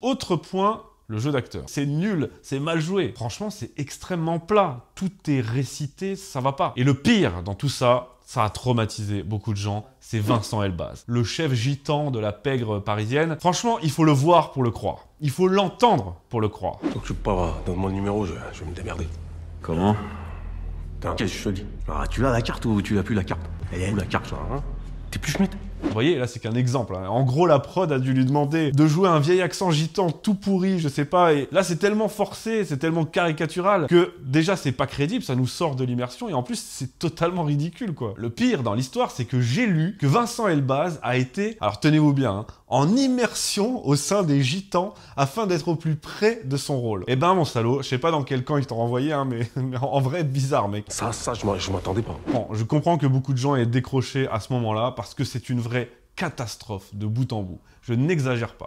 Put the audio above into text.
Autre point, le jeu d'acteur. C'est nul, c'est mal joué. Franchement, c'est extrêmement plat. Tout est récité, ça va pas. Et le pire dans tout ça, ça a traumatisé beaucoup de gens, c'est Vincent Elbaz, le chef gitan de la pègre parisienne. Franchement, il faut le voir pour le croire. Il faut l'entendre pour le croire. peux pas, euh, dans mon numéro, je, vais me démerder. Comment Qu'est-ce que je te dis ah, Tu as la carte ou tu l'as plus la carte Elle est où la carte hein T'es plus schmitt vous voyez, là c'est qu'un exemple. Hein. En gros, la prod a dû lui demander de jouer un vieil accent gitan tout pourri, je sais pas. Et là c'est tellement forcé, c'est tellement caricatural que déjà c'est pas crédible, ça nous sort de l'immersion et en plus c'est totalement ridicule quoi. Le pire dans l'histoire, c'est que j'ai lu que Vincent Elbaz a été, alors tenez-vous bien, hein, en immersion au sein des gitans afin d'être au plus près de son rôle. Eh ben mon salaud, je sais pas dans quel camp ils t'ont renvoyé, hein, mais, en vrai bizarre mec. Ça, ça, je m'attendais pas. Bon, je comprends que beaucoup de gens aient décroché à ce moment-là parce que c'est une vraie catastrophe de bout en bout. Je n'exagère pas.